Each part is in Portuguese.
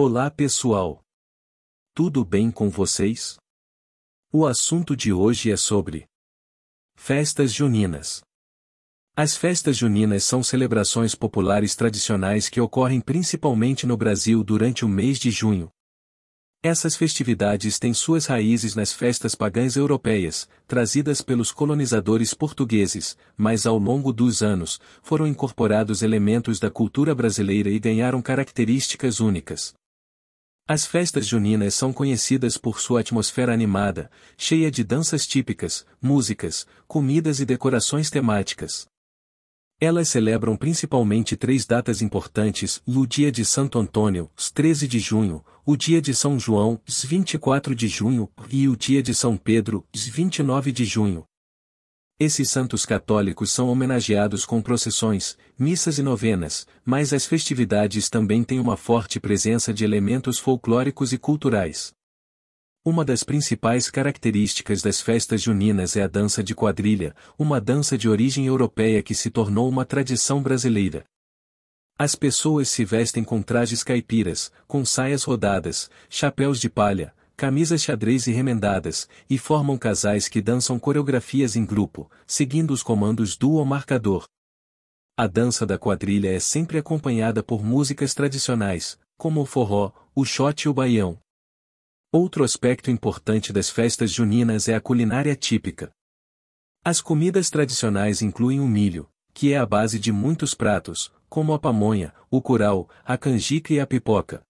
Olá pessoal! Tudo bem com vocês? O assunto de hoje é sobre Festas Juninas. As festas juninas são celebrações populares tradicionais que ocorrem principalmente no Brasil durante o mês de junho. Essas festividades têm suas raízes nas festas pagãs europeias, trazidas pelos colonizadores portugueses, mas ao longo dos anos, foram incorporados elementos da cultura brasileira e ganharam características únicas. As festas juninas são conhecidas por sua atmosfera animada, cheia de danças típicas, músicas, comidas e decorações temáticas. Elas celebram principalmente três datas importantes, o dia de Santo Antônio, 13 de junho, o dia de São João, 24 de junho, e o dia de São Pedro, 29 de junho, esses santos católicos são homenageados com procissões, missas e novenas, mas as festividades também têm uma forte presença de elementos folclóricos e culturais. Uma das principais características das festas juninas é a dança de quadrilha, uma dança de origem europeia que se tornou uma tradição brasileira. As pessoas se vestem com trajes caipiras, com saias rodadas, chapéus de palha, camisas xadrez e remendadas, e formam casais que dançam coreografias em grupo, seguindo os comandos do ou marcador. A dança da quadrilha é sempre acompanhada por músicas tradicionais, como o forró, o shot e o baião. Outro aspecto importante das festas juninas é a culinária típica. As comidas tradicionais incluem o milho, que é a base de muitos pratos, como a pamonha, o curau, a canjica e a pipoca.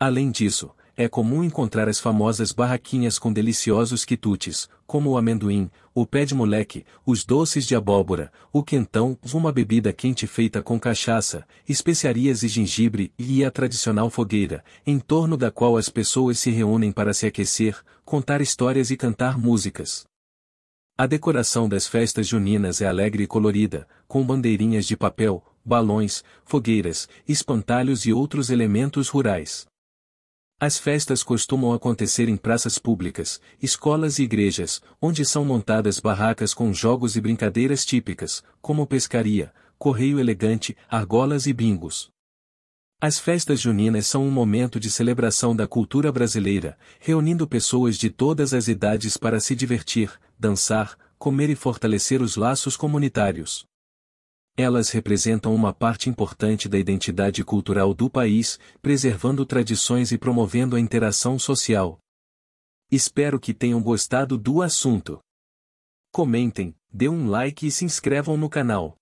Além disso, é comum encontrar as famosas barraquinhas com deliciosos quitutes, como o amendoim, o pé de moleque, os doces de abóbora, o quentão, uma bebida quente feita com cachaça, especiarias e gengibre e a tradicional fogueira, em torno da qual as pessoas se reúnem para se aquecer, contar histórias e cantar músicas. A decoração das festas juninas é alegre e colorida, com bandeirinhas de papel, balões, fogueiras, espantalhos e outros elementos rurais. As festas costumam acontecer em praças públicas, escolas e igrejas, onde são montadas barracas com jogos e brincadeiras típicas, como pescaria, correio elegante, argolas e bingos. As festas juninas são um momento de celebração da cultura brasileira, reunindo pessoas de todas as idades para se divertir, dançar, comer e fortalecer os laços comunitários. Elas representam uma parte importante da identidade cultural do país, preservando tradições e promovendo a interação social. Espero que tenham gostado do assunto. Comentem, dê um like e se inscrevam no canal.